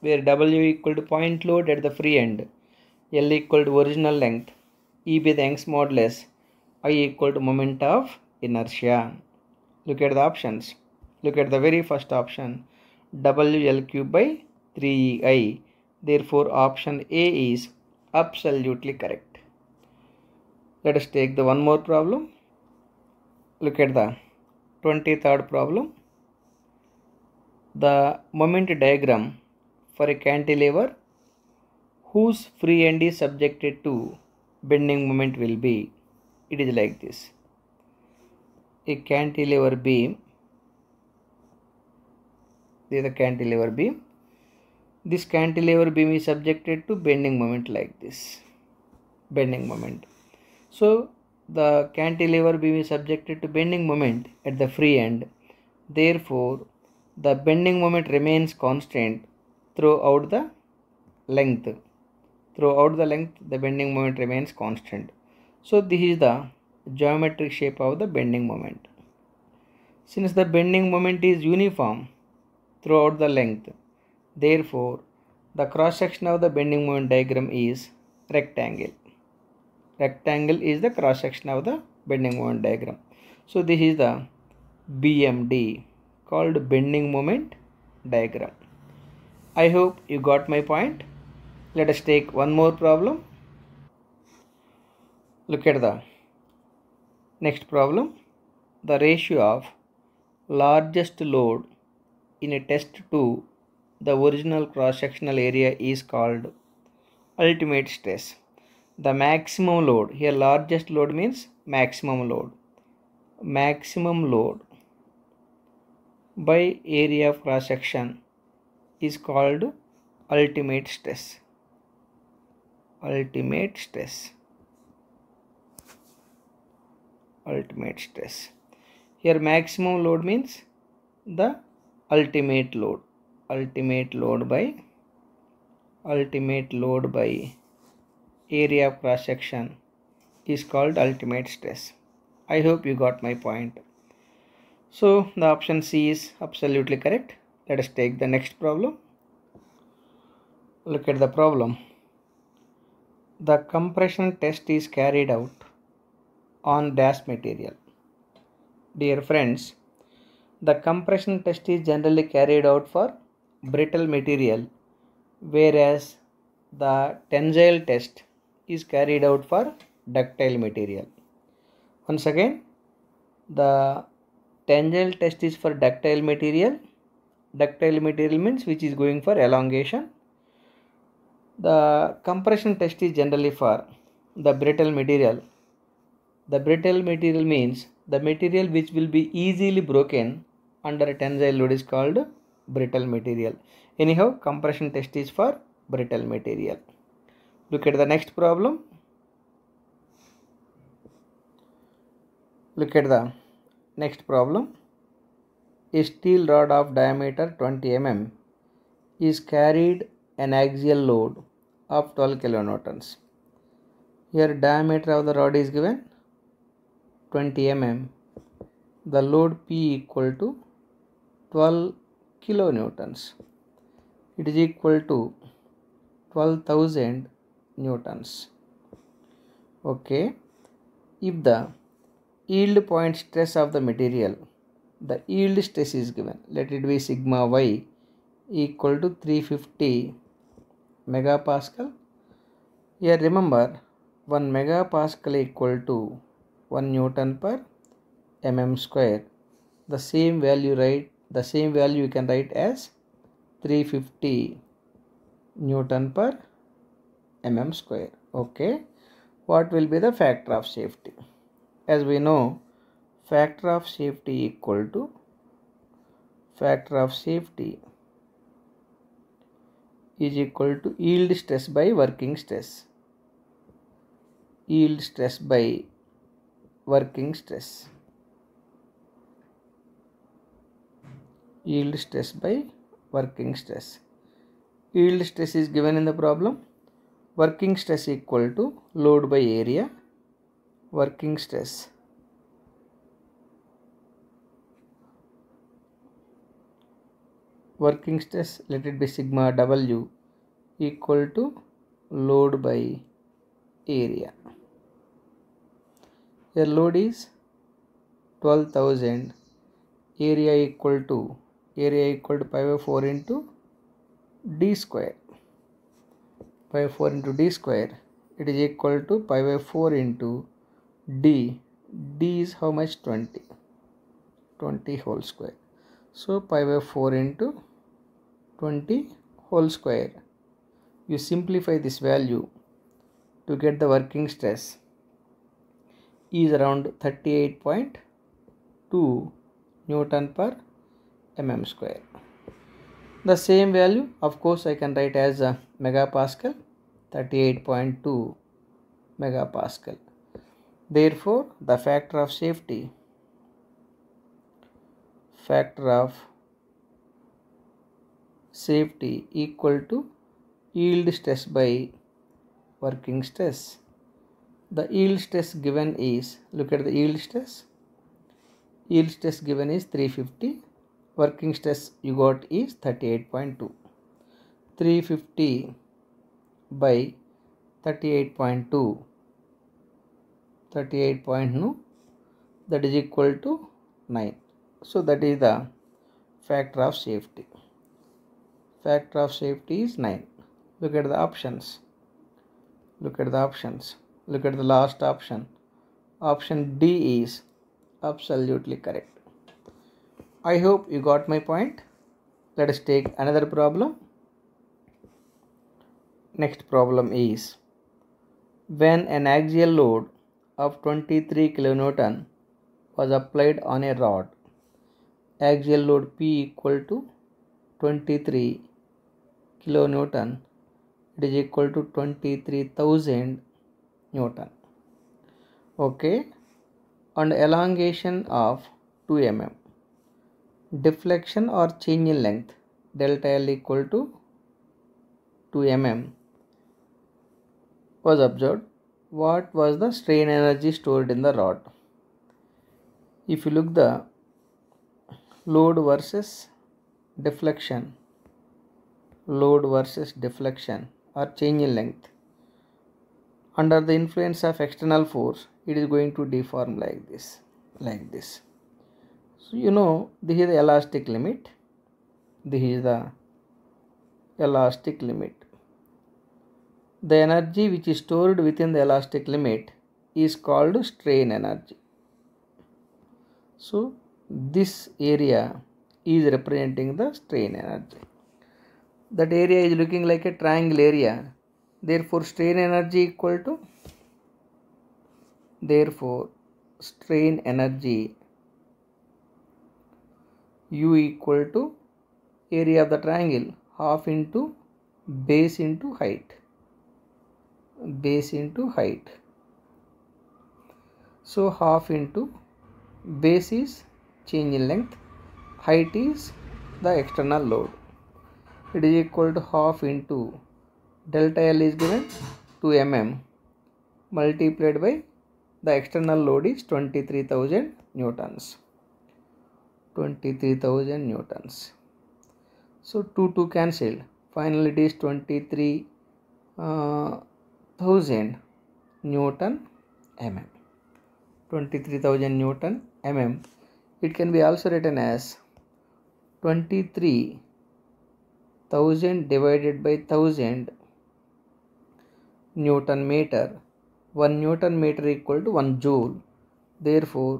where W equal to point load at the free end, L equal to original length, E be the Young's modulus, I equal to moment of inertia. Look at the options. Look at the very first option WLQ by 3EI. Therefore option A is absolutely correct. Let us take the one more problem look at the 23rd problem the moment diagram for a cantilever whose free end is subjected to bending moment will be it is like this a cantilever beam this is a cantilever beam this cantilever beam is subjected to bending moment like this bending moment so the cantilever beam is subjected to bending moment at the free end. Therefore, the bending moment remains constant throughout the length. Throughout the length, the bending moment remains constant. So, this is the geometric shape of the bending moment. Since the bending moment is uniform throughout the length, therefore, the cross section of the bending moment diagram is rectangle rectangle is the cross section of the bending moment diagram so this is the bmd called bending moment diagram i hope you got my point let us take one more problem look at the next problem the ratio of largest load in a test to the original cross sectional area is called ultimate stress the maximum load here largest load means maximum load maximum load by area of cross section is called ultimate stress ultimate stress ultimate stress here maximum load means the ultimate load ultimate load by ultimate load by area of cross section is called ultimate stress. I hope you got my point. So the option C is absolutely correct. Let us take the next problem. Look at the problem. The compression test is carried out on dash material. Dear friends, the compression test is generally carried out for brittle material whereas the tensile test is carried out for ductile material. Once again, the tangential test is for ductile material. Ductile material means which is going for elongation. The compression test is generally for the brittle material. The brittle material means the material which will be easily broken under a tensile load is called brittle material. Anyhow, compression test is for brittle material. Look at the next problem. Look at the next problem. A steel rod of diameter 20 mm is carried an axial load of 12 kilonewtons. Here diameter of the rod is given 20 mm. The load P equal to 12 kilonewtons. It is equal to 12,000 newtons okay if the yield point stress of the material the yield stress is given let it be sigma y equal to 350 megapascal here remember 1 megapascal equal to 1 newton per mm square the same value right? the same value you can write as 350 newton per mm square okay what will be the factor of safety as we know factor of safety equal to factor of safety is equal to yield stress by working stress yield stress by working stress yield stress by working stress yield stress is given in the problem working stress equal to load by area working stress working stress let it be sigma w equal to load by area your load is 12000 area equal to area equal to pi by 4 into d square pi by 4 into d square it is equal to pi by 4 into d d is how much 20 20 whole square so pi by 4 into 20 whole square you simplify this value to get the working stress is around 38.2 newton per mm square the same value of course i can write as megapascal 38.2 megapascal. Therefore, the factor of safety factor of safety equal to yield stress by working stress. The yield stress given is look at the yield stress. Yield stress given is 350. Working stress you got is 38.2. 350 by 38.2 38.2 that is equal to 9 so that is the factor of safety factor of safety is 9 look at the options look at the options look at the last option option D is absolutely correct I hope you got my point let us take another problem Next problem is when an axial load of 23 kilonewton was applied on a rod axial load P equal to 23 kilonewton it is equal to 23000 newton okay and elongation of 2 mm deflection or change in length delta L equal to 2 mm was observed, what was the strain energy stored in the rod? If you look the load versus deflection, load versus deflection or change in length. Under the influence of external force, it is going to deform like this, like this. So you know this is the elastic limit. This is the elastic limit the energy which is stored within the elastic limit is called strain energy. So, this area is representing the strain energy. That area is looking like a triangle area. Therefore, strain energy equal to therefore strain energy u equal to area of the triangle half into base into height base into height so half into base is change in length height is the external load it is equal to half into delta L is given 2 mm multiplied by the external load is 23,000 newtons 23,000 newtons so 2 2 cancel finally it is 23 uh, thousand newton mm 23000 newton mm it can be also written as 23000 divided by 1000 newton meter 1 newton meter equal to 1 joule therefore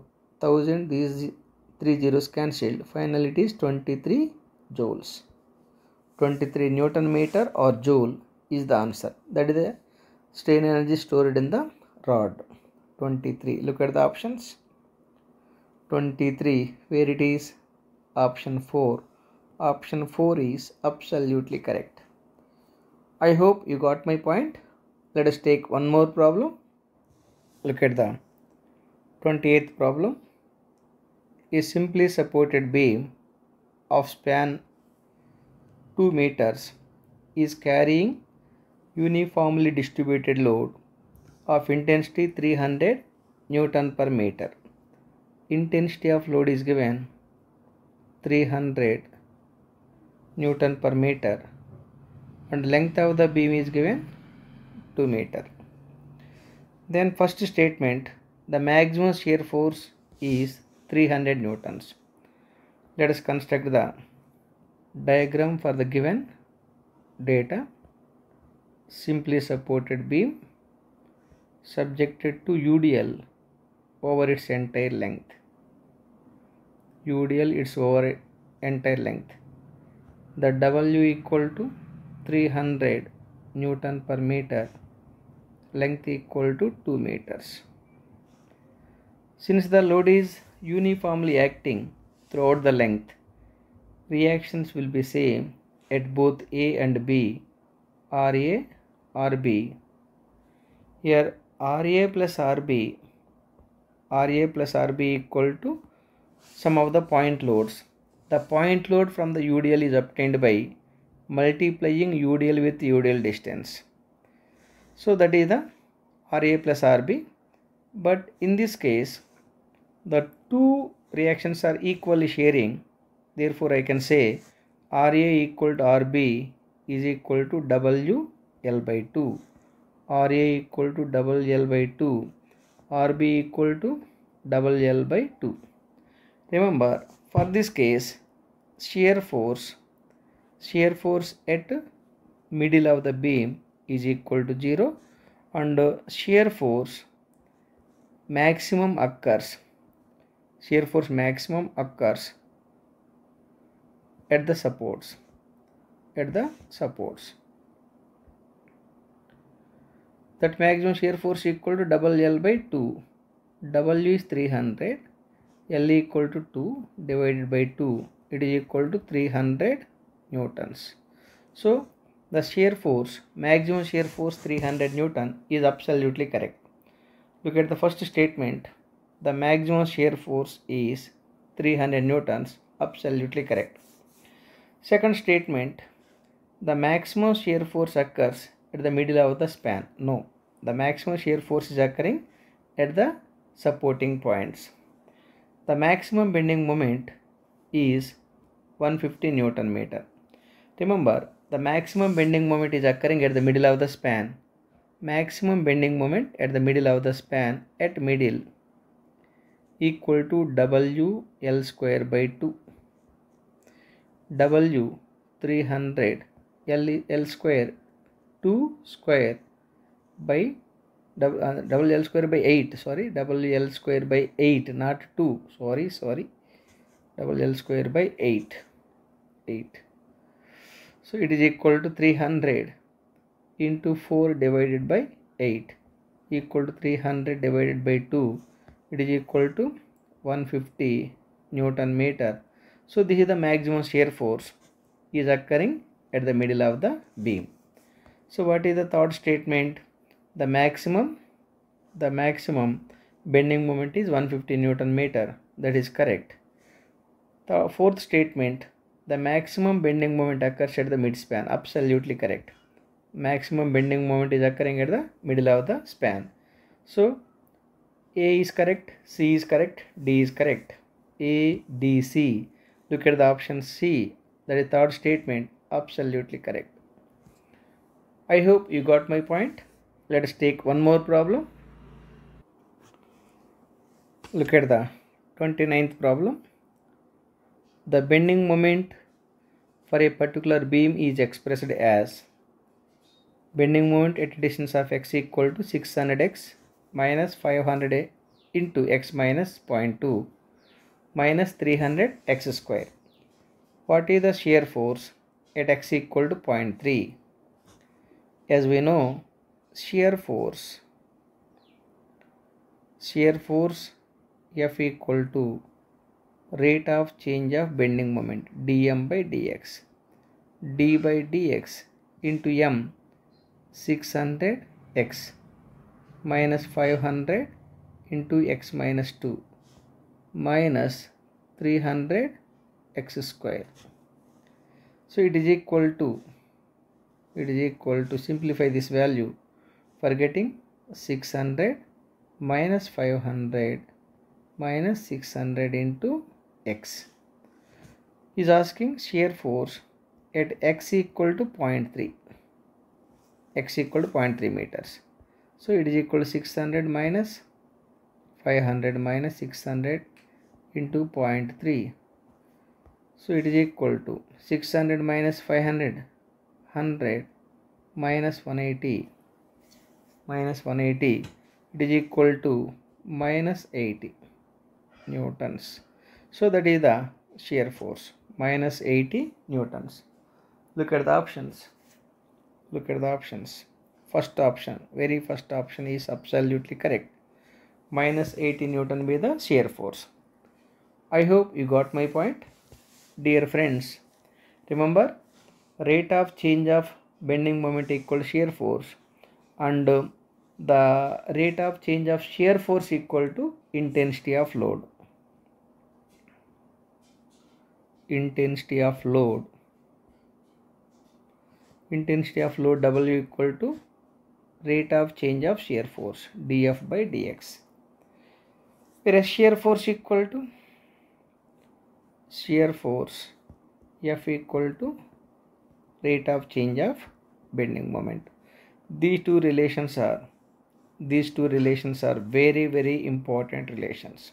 1000 these three zeros cancelled finally it is 23 joules 23 newton meter or joule is the answer that is the strain energy stored in the rod 23 look at the options 23 where it is option 4 option 4 is absolutely correct i hope you got my point let us take one more problem look at the 28th problem a simply supported beam of span 2 meters is carrying uniformly distributed load of intensity 300 newton per meter intensity of load is given 300 newton per meter and length of the beam is given 2 meter then first statement the maximum shear force is 300 newtons let us construct the diagram for the given data simply supported beam subjected to UDL over its entire length. UDL is over entire length. The W equal to 300 Newton per meter, length equal to 2 meters. Since the load is uniformly acting throughout the length, reactions will be same at both A and B RA, RB. Here RA plus RB, RA plus RB equal to sum of the point loads. The point load from the UDL is obtained by multiplying UDL with UDL distance. So that is the RA plus RB. But in this case, the two reactions are equally sharing. Therefore, I can say RA equal to RB is equal to W L by 2 RA equal to double L by 2 RB equal to double L by 2 remember for this case shear force shear force at middle of the beam is equal to 0 and shear force maximum occurs shear force maximum occurs at the supports at the supports that maximum shear force equal to double L by 2 W is 300 L equal to 2 divided by 2 it is equal to 300 newtons so the shear force maximum shear force 300 newton is absolutely correct look at the first statement the maximum shear force is 300 newtons absolutely correct second statement the maximum shear force occurs at the middle of the span. No, the maximum shear force is occurring at the supporting points. The maximum bending moment is 150 Newton meter. Remember, the maximum bending moment is occurring at the middle of the span. Maximum bending moment at the middle of the span at middle equal to W L square by 2. W 300 L, L square 2 square by double, uh, double L square by 8 sorry double L square by 8 not 2 sorry sorry double L square by 8 8 so it is equal to 300 into 4 divided by 8 equal to 300 divided by 2 it is equal to 150 newton meter so this is the maximum shear force is occurring at the middle of the beam. So what is the third statement? The maximum, the maximum bending moment is 150 Newton meter. That is correct. The fourth statement, the maximum bending moment occurs at the midspan. Absolutely correct. Maximum bending moment is occurring at the middle of the span. So A is correct, C is correct, D is correct. A, D, C. Look at the option C. That is third statement absolutely correct i hope you got my point let us take one more problem look at the 29th problem the bending moment for a particular beam is expressed as bending moment at distance of x equal to 600x minus 500 into x minus 0.2 minus 300 x square. What is the shear force at x equal to 0.3 as we know shear force shear force F equal to rate of change of bending moment dm by dx d by dx into m 600x minus 500 into x minus 2 minus 300 x square so it is equal to it is equal to simplify this value for getting 600 minus 500 minus 600 into x is asking shear force at x equal to 0.3 x equal to 0.3 meters so it is equal to 600 minus 500 minus 600 into 0.3 so it is equal to 600 minus 500, 100 minus 180, minus 180. It is equal to minus 80 newtons. So that is the shear force minus 80 newtons. Look at the options. Look at the options. First option, very first option is absolutely correct. Minus 80 newton be the shear force. I hope you got my point dear friends remember rate of change of bending moment equal shear force and uh, the rate of change of shear force equal to intensity of load intensity of load intensity of load w equal to rate of change of shear force df by dx whereas shear force equal to shear force F equal to rate of change of bending moment. These two relations are these two relations are very very important relations.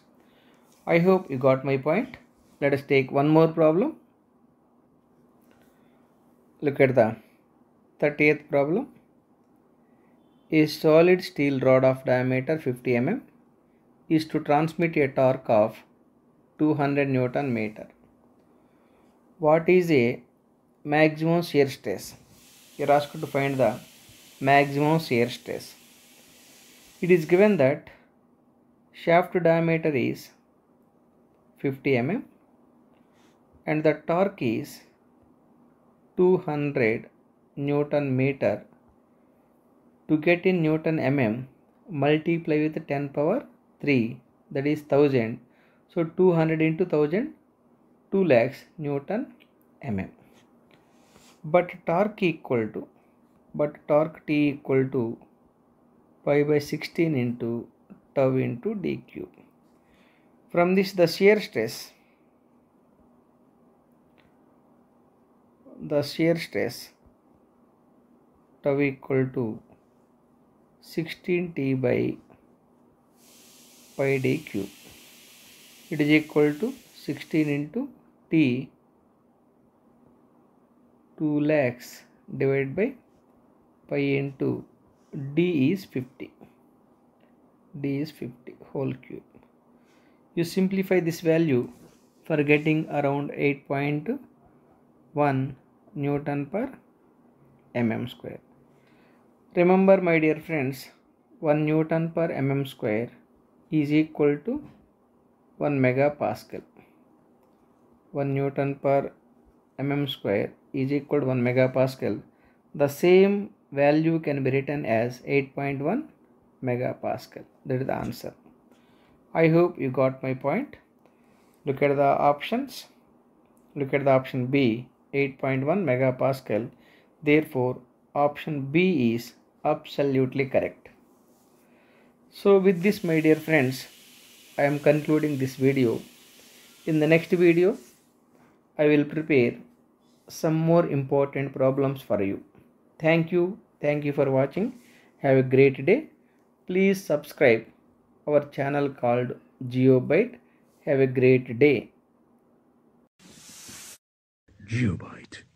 I hope you got my point. Let us take one more problem. Look at the 30th problem. A solid steel rod of diameter 50 mm is to transmit a torque of 200 Newton meter. What is a maximum shear stress? You are asked to find the maximum shear stress. It is given that shaft diameter is 50 mm and the torque is 200 Newton meter. To get in Newton mm multiply with 10 power 3 that is 1000 so 200 into 1000, 2 lakhs Newton mm. But torque equal to, but torque T equal to pi by 16 into tau into d cube. From this the shear stress, the shear stress tau equal to 16t by pi d cube it is equal to 16 into t 2 lakhs divided by pi into d is 50 d is 50 whole cube you simplify this value for getting around 8.1 newton per mm square remember my dear friends 1 newton per mm square is equal to 1 megapascal 1 newton per mm square is equal to 1 megapascal the same value can be written as 8.1 megapascal that is the answer i hope you got my point look at the options look at the option b 8.1 megapascal therefore option b is absolutely correct so with this my dear friends I am concluding this video. In the next video, I will prepare some more important problems for you. Thank you. Thank you for watching. Have a great day. Please subscribe our channel called GeoByte. Have a great day. GeoByte.